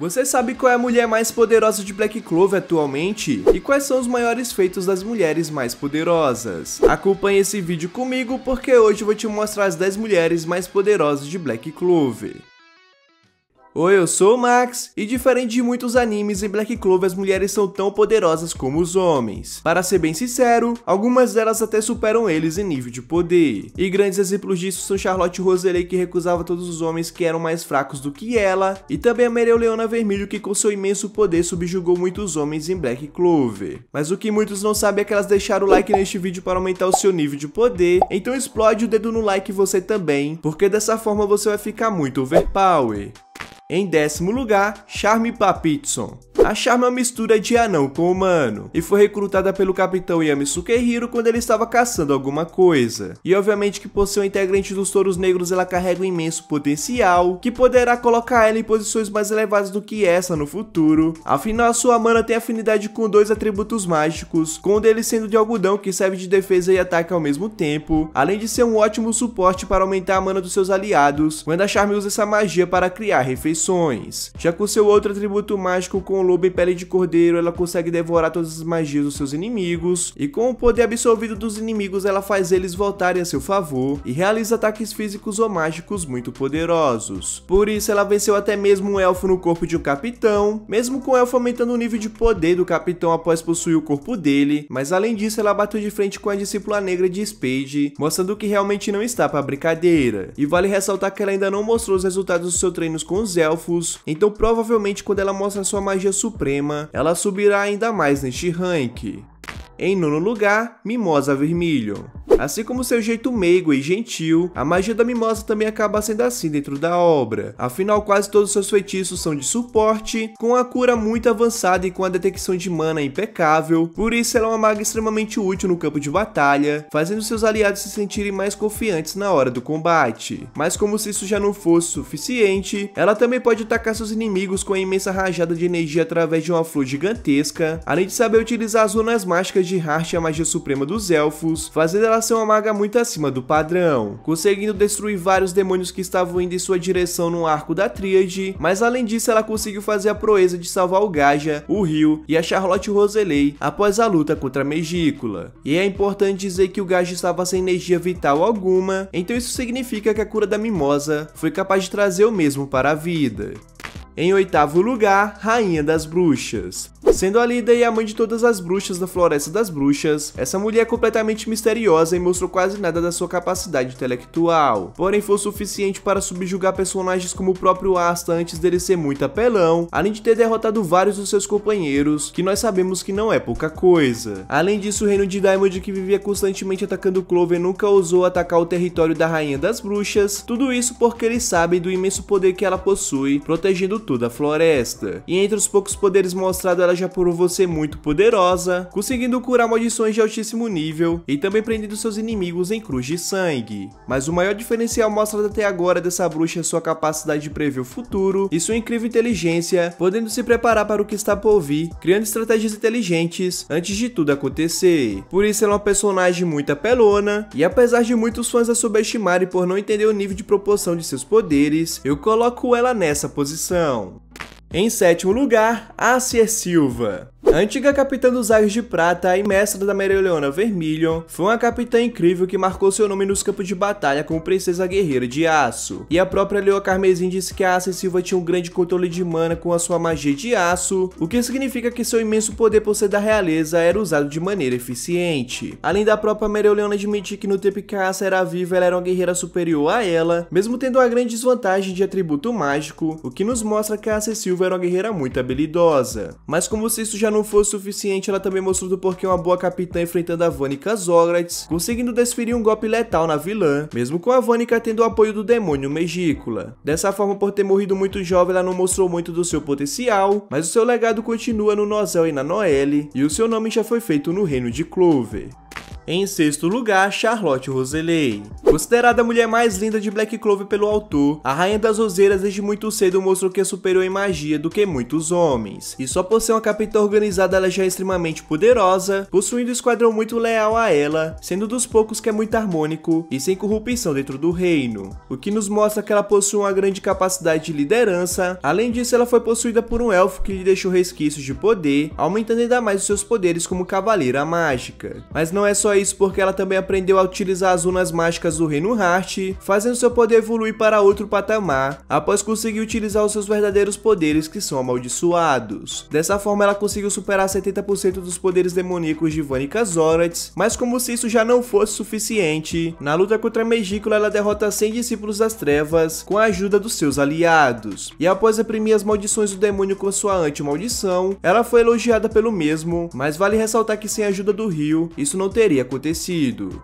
Você sabe qual é a mulher mais poderosa de Black Clover atualmente? E quais são os maiores feitos das mulheres mais poderosas? Acompanhe esse vídeo comigo porque hoje eu vou te mostrar as 10 mulheres mais poderosas de Black Clover. Oi, eu sou o Max, e diferente de muitos animes, em Black Clover as mulheres são tão poderosas como os homens. Para ser bem sincero, algumas delas até superam eles em nível de poder. E grandes exemplos disso são Charlotte Roseley, que recusava todos os homens que eram mais fracos do que ela, e também a Mereu Leona Vermelho, que com seu imenso poder subjugou muitos homens em Black Clover. Mas o que muitos não sabem é que elas deixaram o like neste vídeo para aumentar o seu nível de poder, então explode o dedo no like você também, porque dessa forma você vai ficar muito overpower. Em décimo lugar, Charme Papitson é uma mistura de anão com humano, e foi recrutada pelo capitão Yamisuke Hiro quando ele estava caçando alguma coisa. E obviamente que por ser um integrante dos Touros Negros ela carrega um imenso potencial, que poderá colocar ela em posições mais elevadas do que essa no futuro. Afinal, a sua mana tem afinidade com dois atributos mágicos, com um deles sendo de algodão que serve de defesa e ataque ao mesmo tempo, além de ser um ótimo suporte para aumentar a mana dos seus aliados, quando a Charme usa essa magia para criar refeições. Já com seu outro atributo mágico com o Kobe e Pele de Cordeiro, ela consegue devorar todas as magias dos seus inimigos, e com o poder absorvido dos inimigos, ela faz eles voltarem a seu favor e realiza ataques físicos ou mágicos muito poderosos. Por isso, ela venceu até mesmo um elfo no corpo de um capitão, mesmo com o elfo aumentando o nível de poder do capitão após possuir o corpo dele, mas além disso, ela bateu de frente com a discípula negra de Spade, mostrando que realmente não está para brincadeira. E vale ressaltar que ela ainda não mostrou os resultados dos seus treinos com os elfos, então provavelmente quando ela mostra sua magia sua Suprema, ela subirá ainda mais neste ranking. Em nono lugar, Mimosa Vermelho. Assim como seu jeito meigo e gentil, a magia da mimosa também acaba sendo assim dentro da obra. Afinal, quase todos seus feitiços são de suporte, com a cura muito avançada e com a detecção de mana impecável, por isso ela é uma maga extremamente útil no campo de batalha, fazendo seus aliados se sentirem mais confiantes na hora do combate. Mas como se isso já não fosse suficiente, ela também pode atacar seus inimigos com a imensa rajada de energia através de uma flor gigantesca, além de saber utilizar as unhas mágicas de Hearth, a magia suprema dos elfos, fazendo ela uma amaga muito acima do padrão, conseguindo destruir vários demônios que estavam indo em sua direção no arco da tríade, mas além disso ela conseguiu fazer a proeza de salvar o Gaja, o Rio e a Charlotte Roseley após a luta contra a Megícula. E é importante dizer que o Gaja estava sem energia vital alguma, então isso significa que a cura da Mimosa foi capaz de trazer o mesmo para a vida. Em oitavo lugar, Rainha das Bruxas. Sendo a líder e a mãe de todas as bruxas da Floresta das Bruxas, essa mulher é completamente misteriosa e mostrou quase nada da sua capacidade intelectual. Porém, foi o suficiente para subjugar personagens como o próprio Asta antes dele ser muito apelão, além de ter derrotado vários dos seus companheiros, que nós sabemos que não é pouca coisa. Além disso, o reino de Diamond, que vivia constantemente atacando Clover, nunca ousou atacar o território da Rainha das Bruxas, tudo isso porque eles sabem do imenso poder que ela possui, protegendo Toda da floresta. E entre os poucos poderes mostrados, ela já provou ser muito poderosa, conseguindo curar maldições de altíssimo nível e também prendendo seus inimigos em cruz de sangue. Mas o maior diferencial mostrado até agora dessa bruxa é sua capacidade de prever o futuro e sua incrível inteligência, podendo se preparar para o que está por vir, criando estratégias inteligentes antes de tudo acontecer. Por isso ela é uma personagem muito apelona, e apesar de muitos fãs a subestimarem por não entender o nível de proporção de seus poderes, eu coloco ela nessa posição. Não, em sétimo lugar, Acer Silva. A antiga capitã dos Ares de Prata e mestra da Mereleona Vermilion, foi uma capitã incrível que marcou seu nome nos campos de batalha como Princesa Guerreira de Aço. E a própria Leoa Carmesim disse que a Acer Silva tinha um grande controle de mana com a sua magia de aço, o que significa que seu imenso poder por ser da realeza era usado de maneira eficiente. Além da própria Mereleona admitir que no tempo que a Acer era viva ela era uma guerreira superior a ela, mesmo tendo uma grande desvantagem de atributo mágico, o que nos mostra que a Acer Silva era uma guerreira muito habilidosa. Mas como se isso já não fosse suficiente, ela também mostrou do porquê uma boa capitã enfrentando a Vanica Zograds, conseguindo desferir um golpe letal na vilã, mesmo com a Vanica tendo o apoio do demônio Megícola. Dessa forma, por ter morrido muito jovem, ela não mostrou muito do seu potencial, mas o seu legado continua no Nozel e na Noelle, e o seu nome já foi feito no reino de Clover. Em sexto lugar, Charlotte Roselye, Considerada a mulher mais linda de Black Clover pelo autor, a Rainha das Roseiras desde muito cedo mostrou que é superior em magia do que muitos homens. E só por ser uma capitã organizada ela já é extremamente poderosa, possuindo um esquadrão muito leal a ela, sendo dos poucos que é muito harmônico e sem corrupção dentro do reino. O que nos mostra que ela possui uma grande capacidade de liderança, além disso ela foi possuída por um elfo que lhe deixou resquícios de poder, aumentando ainda mais os seus poderes como cavaleira mágica. Mas não é só isso porque ela também aprendeu a utilizar as runas mágicas do Reino Heart, fazendo seu poder evoluir para outro patamar, após conseguir utilizar os seus verdadeiros poderes que são amaldiçoados. Dessa forma ela conseguiu superar 70% dos poderes demoníacos de Vanica Zorats, mas como se isso já não fosse suficiente, na luta contra a Megícola ela derrota 100 discípulos das trevas com a ajuda dos seus aliados. E após reprimir as maldições do demônio com sua anti-maldição, ela foi elogiada pelo mesmo, mas vale ressaltar que sem a ajuda do Rio, isso não teria acontecido.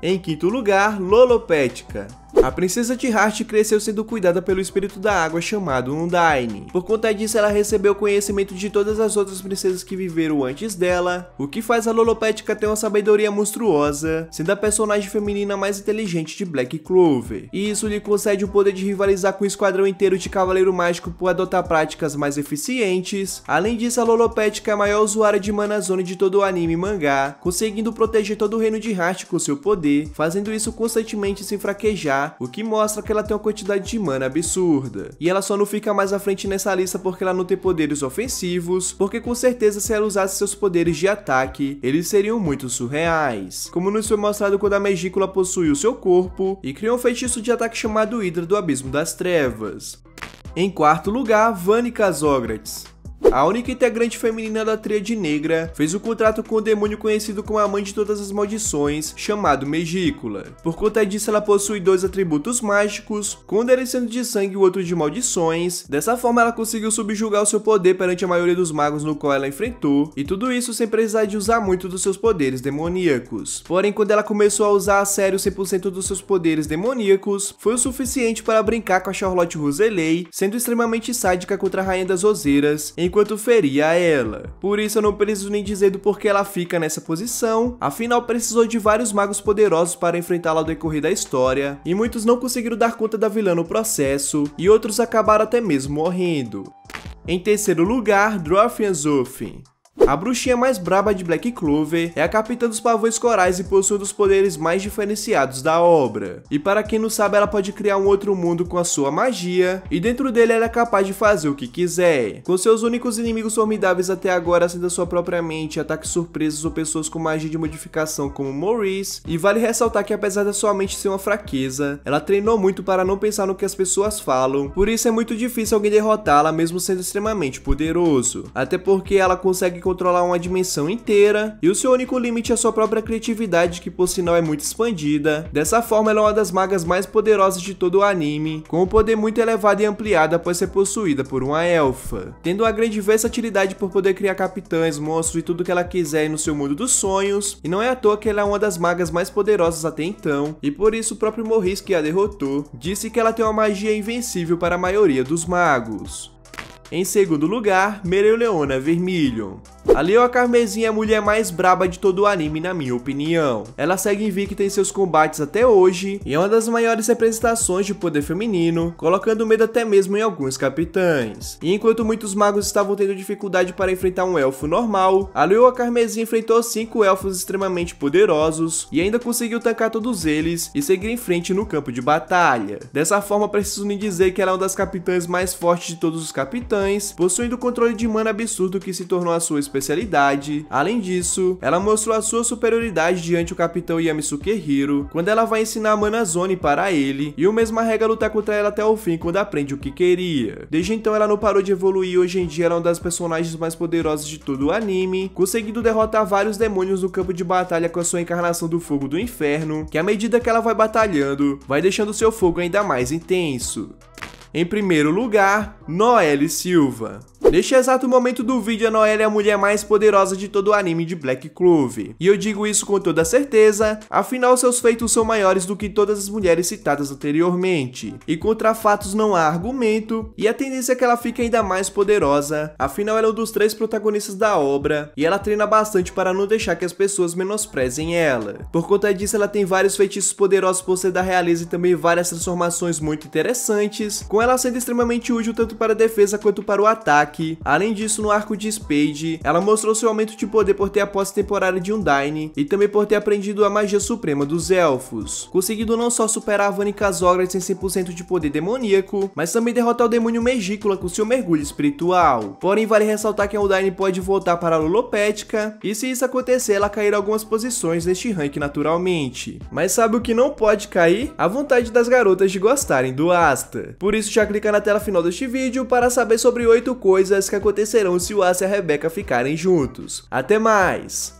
Em quinto lugar, Lolopética, a princesa de Hart cresceu sendo cuidada pelo espírito da água chamado Undyne. Por conta disso, ela recebeu conhecimento de todas as outras princesas que viveram antes dela, o que faz a Lolopética ter uma sabedoria monstruosa, sendo a personagem feminina mais inteligente de Black Clover. E isso lhe concede o poder de rivalizar com o esquadrão inteiro de Cavaleiro Mágico por adotar práticas mais eficientes. Além disso, a Lolopética é a maior usuária de Mana Zone de todo o anime e mangá, conseguindo proteger todo o reino de Hart com seu poder, fazendo isso constantemente sem fraquejar o que mostra que ela tem uma quantidade de mana absurda. E ela só não fica mais à frente nessa lista porque ela não tem poderes ofensivos, porque com certeza se ela usasse seus poderes de ataque, eles seriam muito surreais. Como nos foi mostrado quando a possui possuiu seu corpo e criou um feitiço de ataque chamado Hidra do Abismo das Trevas. Em quarto lugar, Vânica Zógrates. A única integrante feminina da tríade negra fez o um contrato com o demônio conhecido como a mãe de todas as maldições, chamado Megícula. Por conta disso, ela possui dois atributos mágicos, com um derecendo de sangue e o outro de maldições. Dessa forma, ela conseguiu subjugar o seu poder perante a maioria dos magos no qual ela enfrentou, e tudo isso sem precisar de usar muito dos seus poderes demoníacos. Porém, quando ela começou a usar a sério 100% dos seus poderes demoníacos, foi o suficiente para brincar com a Charlotte Roseley, sendo extremamente sádica contra a Rainha das Roseiras, em enquanto feria ela. Por isso eu não preciso nem dizer do porquê ela fica nessa posição, afinal precisou de vários magos poderosos para enfrentá-la ao decorrer da história, e muitos não conseguiram dar conta da vilã no processo, e outros acabaram até mesmo morrendo. Em terceiro lugar, Dwarfian Zofin. A bruxinha mais braba de Black Clover é a capitã dos pavões corais e possui um dos poderes mais diferenciados da obra. E para quem não sabe, ela pode criar um outro mundo com a sua magia, e dentro dele ela é capaz de fazer o que quiser. Com seus únicos inimigos formidáveis até agora sendo sua própria mente, ataques surpresos ou pessoas com magia de modificação como Maurice, e vale ressaltar que apesar da sua mente ser uma fraqueza, ela treinou muito para não pensar no que as pessoas falam, por isso é muito difícil alguém derrotá-la mesmo sendo extremamente poderoso. Até porque ela consegue controlar uma dimensão inteira, e o seu único limite é sua própria criatividade, que por sinal é muito expandida. Dessa forma, ela é uma das magas mais poderosas de todo o anime, com um poder muito elevado e ampliado após ser possuída por uma elfa, tendo uma grande versatilidade por poder criar capitães, monstros e tudo que ela quiser no seu mundo dos sonhos, e não é à toa que ela é uma das magas mais poderosas até então, e por isso o próprio Morris, que a derrotou, disse que ela tem uma magia invencível para a maioria dos magos. Em segundo lugar, Mereleona Vermilion. A Leoa Carmesim é a mulher mais braba de todo o anime, na minha opinião. Ela segue invicta em seus combates até hoje, e é uma das maiores representações de poder feminino, colocando medo até mesmo em alguns capitães. E enquanto muitos magos estavam tendo dificuldade para enfrentar um elfo normal, a Leoa Carmesim enfrentou cinco elfos extremamente poderosos, e ainda conseguiu tancar todos eles e seguir em frente no campo de batalha. Dessa forma, preciso nem dizer que ela é uma das capitãs mais fortes de todos os capitães, titãs, possuindo controle de mana absurdo que se tornou a sua especialidade. Além disso, ela mostrou a sua superioridade diante o capitão Yamisuke Hiro, quando ela vai ensinar a Mana Zone para ele, e o mesmo arrega lutar contra ela até o fim quando aprende o que queria. Desde então ela não parou de evoluir e hoje em dia ela é uma das personagens mais poderosas de todo o anime, conseguindo derrotar vários demônios no campo de batalha com a sua encarnação do fogo do inferno, que à medida que ela vai batalhando, vai deixando seu fogo ainda mais intenso. Em primeiro lugar, Noelle Silva. Neste exato momento do vídeo, a Noelle é a mulher mais poderosa de todo o anime de Black Clover. E eu digo isso com toda certeza, afinal seus feitos são maiores do que todas as mulheres citadas anteriormente. E contra fatos não há argumento, e a tendência é que ela fique ainda mais poderosa, afinal ela é um dos três protagonistas da obra, e ela treina bastante para não deixar que as pessoas menosprezem ela. Por conta disso, ela tem vários feitiços poderosos por ser da realeza e também várias transformações muito interessantes, com ela sendo extremamente útil tanto para a defesa quanto para o ataque, Além disso, no arco de Spade, ela mostrou seu aumento de poder por ter a posse temporária de Undyne e também por ter aprendido a magia suprema dos elfos, conseguindo não só superar a Vanica Zogra sem 100% de poder demoníaco, mas também derrotar o demônio Megícola com seu mergulho espiritual. Porém, vale ressaltar que a Undyne pode voltar para a Lulopética, e se isso acontecer, ela cairá algumas posições neste rank naturalmente. Mas sabe o que não pode cair? A vontade das garotas de gostarem do Asta. Por isso, já clica na tela final deste vídeo para saber sobre 8 coisas coisas que acontecerão se o Asa e a Rebeca ficarem juntos. Até mais!